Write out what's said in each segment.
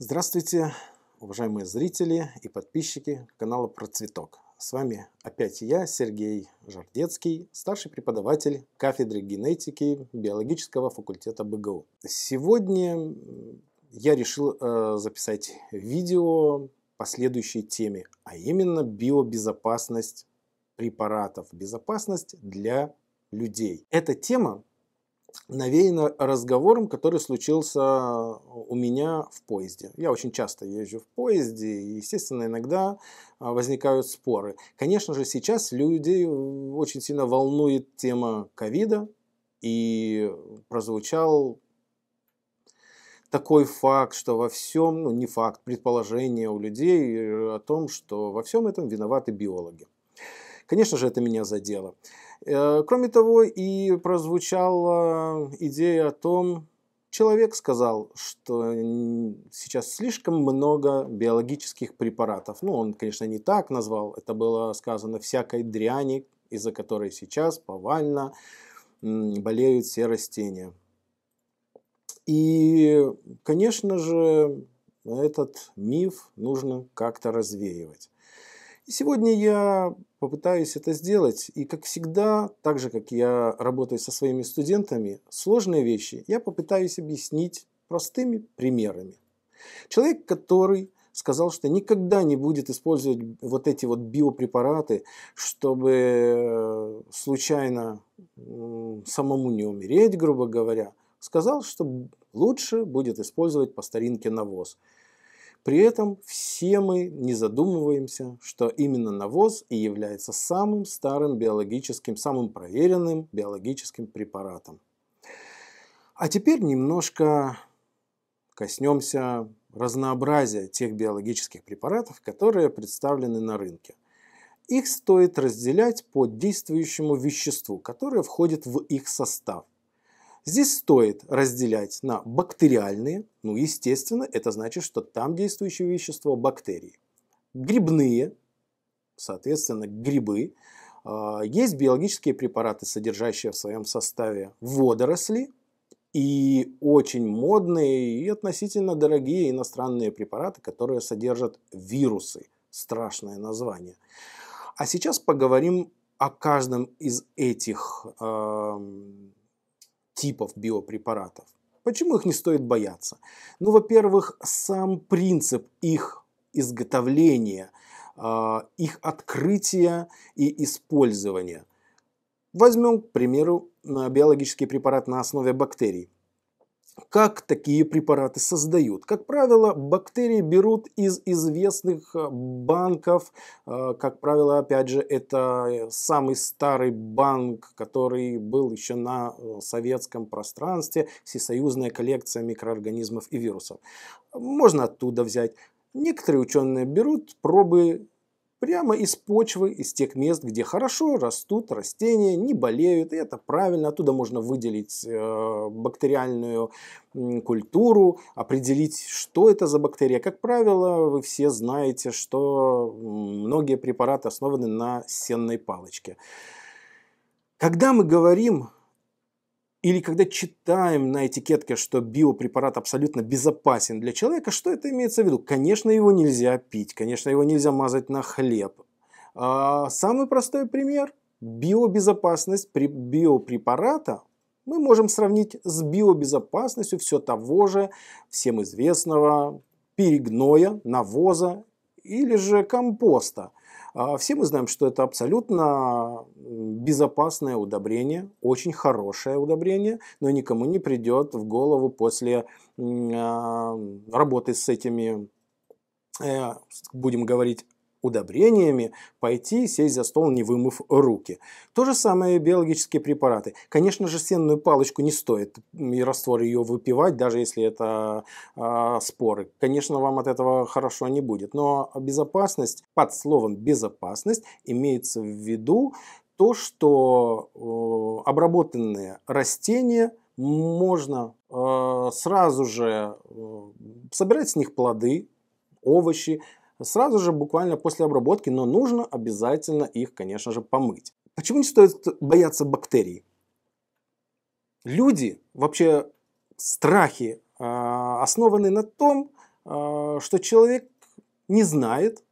Здравствуйте, уважаемые зрители и подписчики канала Процветок. С вами опять я, Сергей Жардецкий, старший преподаватель кафедры генетики биологического факультета БГУ. Сегодня я решил э, записать видео по следующей теме, а именно биобезопасность препаратов, безопасность для людей. Эта тема навеяно разговором, который случился у меня в поезде. Я очень часто езжу в поезде, и, естественно, иногда а, возникают споры. Конечно же, сейчас людей э, очень сильно волнует тема ковида, и прозвучал такой факт, что во всем, ну не факт, предположение у людей э, о том, что во всем этом виноваты биологи. Конечно же, это меня задело. Э, кроме того, и прозвучала идея о том, человек сказал, что сейчас слишком много биологических препаратов. Ну, он, конечно, не так назвал, это было сказано всякой дряни, из-за которой сейчас повально болеют все растения. И, конечно же, этот миф нужно как-то развеивать. И сегодня я попытаюсь это сделать. И как всегда, так же как я работаю со своими студентами, сложные вещи я попытаюсь объяснить простыми примерами. Человек, который сказал, что никогда не будет использовать вот эти вот биопрепараты, чтобы э, случайно самому не умереть, грубо говоря, сказал, что лучше будет использовать по старинке навоз – при этом все мы не задумываемся, что именно навоз и является самым старым биологическим, самым проверенным биологическим препаратом. А теперь немножко коснемся разнообразия тех биологических препаратов, которые представлены на рынке. Их стоит разделять по действующему веществу, которое входит в их состав. Здесь стоит разделять на бактериальные, ну естественно, это значит, что там действующее вещество бактерии. Грибные, соответственно, грибы. А, есть биологические препараты, содержащие в своем составе водоросли, и очень модные и относительно дорогие иностранные препараты, которые содержат вирусы. Страшное название. А сейчас поговорим о каждом из этих э, типов биопрепаратов. Почему их не стоит бояться? Ну, во-первых, сам принцип их изготовления, а, их открытия и использования. Возьмем, к примеру, биологический препарат на основе бактерий. Как такие препараты создают? Как правило, бактерии берут из известных э, банков. Э, как правило, опять же, это э, самый старый банк, который был еще на советском пространстве, всесоюзная коллекция микроорганизмов и вирусов. Можно оттуда взять. Некоторые ученые берут пробы Прямо из почвы, из тех мест, где хорошо растут растения, не болеют, и это правильно. Оттуда можно выделить э, бактериальную культуру, определить, что это за бактерия. Как правило, вы все знаете, что многие препараты основаны на сенной палочке. Когда мы говорим или когда читаем на этикетке, что биопрепарат абсолютно безопасен для человека, что это имеется в виду? Конечно, его нельзя пить, конечно, его нельзя мазать на хлеб. А самый простой пример – биобезопасность биопрепарата мы можем сравнить с биобезопасностью все того же всем известного перегноя, навоза или же компоста – а, все мы знаем, что это абсолютно безопасное удобрение, очень хорошее удобрение, но никому не придет в голову после а, работы с этими, э, будем говорить удобрениями, пойти сесть за стол, не вымыв руки. То же самое и биологические препараты. Конечно же, сенную палочку не стоит и раствор ее выпивать, даже если это э, споры. Конечно, вам от этого хорошо не будет. Но безопасность, под словом безопасность, имеется в виду то, что э, обработанные растения можно э, сразу же э, собирать с них плоды, овощи, сразу же, буквально после обработки, но нужно обязательно их, конечно же, помыть. Почему не стоит бояться бактерий? Люди, вообще страхи, а, основаны на том, а, что человек не знает,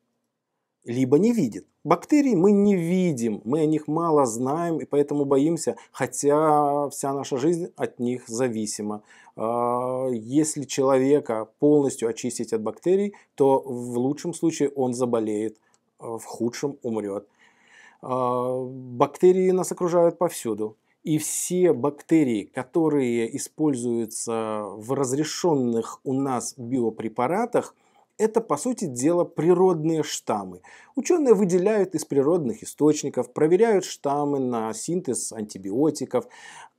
либо не видит. Бактерий мы не видим, мы о них мало знаем и поэтому боимся, хотя вся наша жизнь от них зависима. А, если человека полностью очистить от бактерий, то в лучшем случае он заболеет, а, в худшем умрет. А, бактерии нас окружают повсюду. И все бактерии, которые используются в разрешенных у нас биопрепаратах, это, по сути дела, природные штаммы. Ученые выделяют из природных источников, проверяют штаммы на синтез антибиотиков,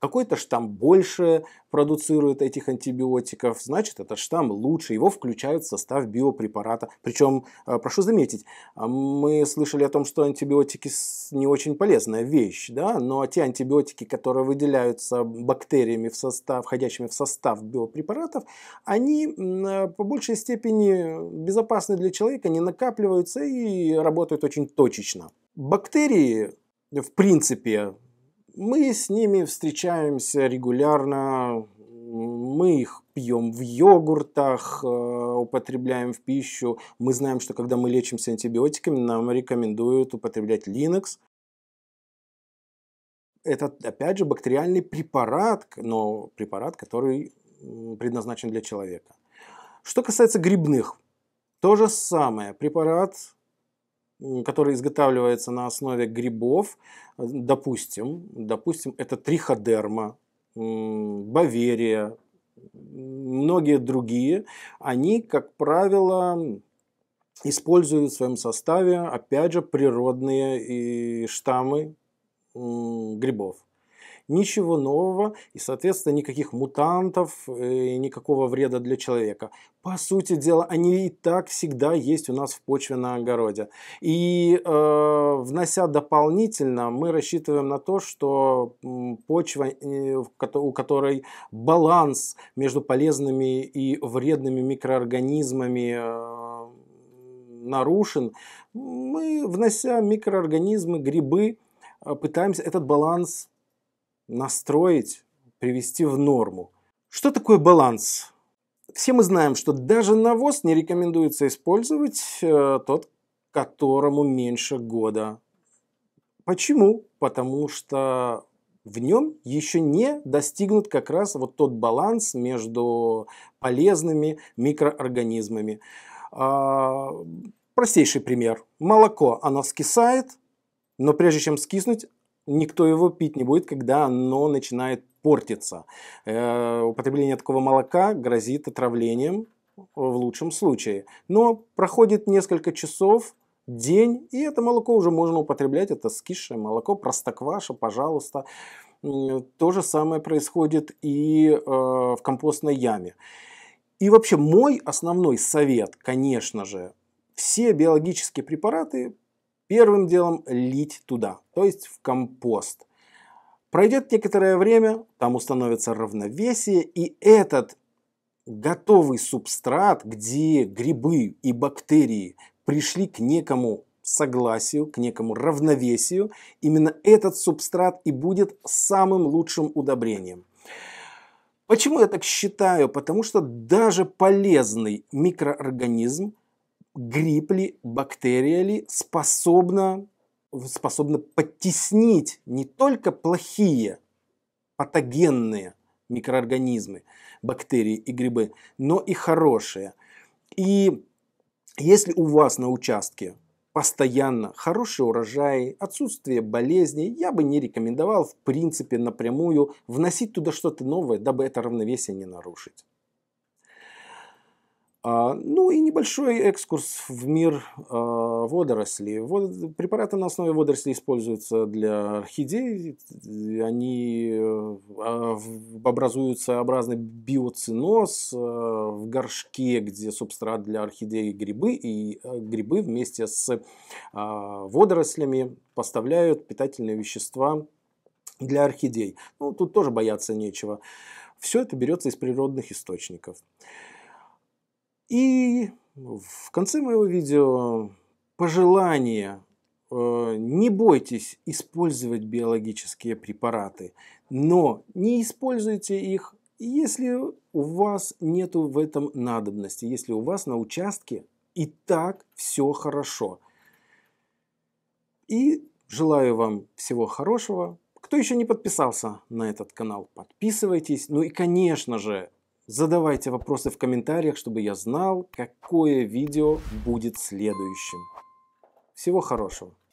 какой-то штамм больше продуцирует этих антибиотиков, значит, этот штамм лучше, его включают в состав биопрепарата. Причем, э, прошу заметить, а, мы слышали о том, что антибиотики не очень полезная вещь, да, но те антибиотики, которые выделяются бактериями, в состав, входящими в состав биопрепаратов, они э, по большей степени безопасны для человека, не накапливаются и работают очень точечно. Бактерии в принципе, мы с ними встречаемся регулярно, мы их пьем в йогуртах, э, употребляем в пищу. Мы знаем, что когда мы лечимся антибиотиками, нам рекомендуют употреблять линокс. Это, опять же, бактериальный препарат, но препарат, который предназначен для человека. Что касается грибных, то же самое. Препарат который изготавливается на основе грибов, допустим, допустим, это триходерма, баверия, многие другие, они, как правило, используют в своем составе, опять же, природные и штаммы грибов ничего нового и, соответственно, никаких мутантов, э, и никакого вреда для человека. По сути дела, они и так всегда есть у нас в почве на огороде. И э, внося дополнительно, мы рассчитываем на то, что почва, э, у которой баланс между полезными и вредными микроорганизмами э, нарушен, мы, внося микроорганизмы, грибы, э, пытаемся этот баланс настроить, привести в норму. Что такое баланс? Все мы знаем, что даже навоз не рекомендуется использовать э, тот, которому меньше года. Почему? Потому что в нем еще не достигнут как раз вот тот баланс между полезными микроорганизмами. А, простейший пример. Молоко, оно скисает, но прежде чем скиснуть, никто его пить не будет, когда оно начинает портиться. Э, употребление такого молока грозит отравлением в лучшем случае. Но проходит несколько часов, день, и это молоко уже можно употреблять. Это скисшее молоко, простокваша, пожалуйста. То же самое происходит и э, в компостной яме. И вообще мой основной совет, конечно же, все биологические препараты Первым делом лить туда, то есть в компост. Пройдет некоторое время, там установится равновесие, и этот готовый субстрат, где грибы и бактерии пришли к некому согласию, к некому равновесию, именно этот субстрат и будет самым лучшим удобрением. Почему я так считаю? Потому что даже полезный микроорганизм – грипп ли, бактерия ли способна, способна подтеснить не только плохие патогенные микроорганизмы, бактерии и грибы, но и хорошие. И если у вас на участке постоянно хорошие урожаи, отсутствие болезней, я бы не рекомендовал в принципе напрямую вносить туда что-то новое, дабы это равновесие не нарушить. А, ну и небольшой экскурс в мир а, водорослей. препараты на основе водорослей используются для орхидей. Они а, образуют своеобразный биоциноз в горшке, где субстрат для орхидеи грибы. И грибы вместе с водорослями поставляют питательные вещества для орхидей. Ну, тут тоже бояться нечего. Все это берется из природных источников. И в конце моего видео пожелание. Э, не бойтесь использовать биологические препараты, но не используйте их, если у вас нет в этом надобности, если у вас на участке и так все хорошо. И желаю вам всего хорошего. Кто еще не подписался на этот канал, подписывайтесь. Ну и, конечно же, Задавайте вопросы в комментариях, чтобы я знал, какое видео будет следующим. Всего хорошего!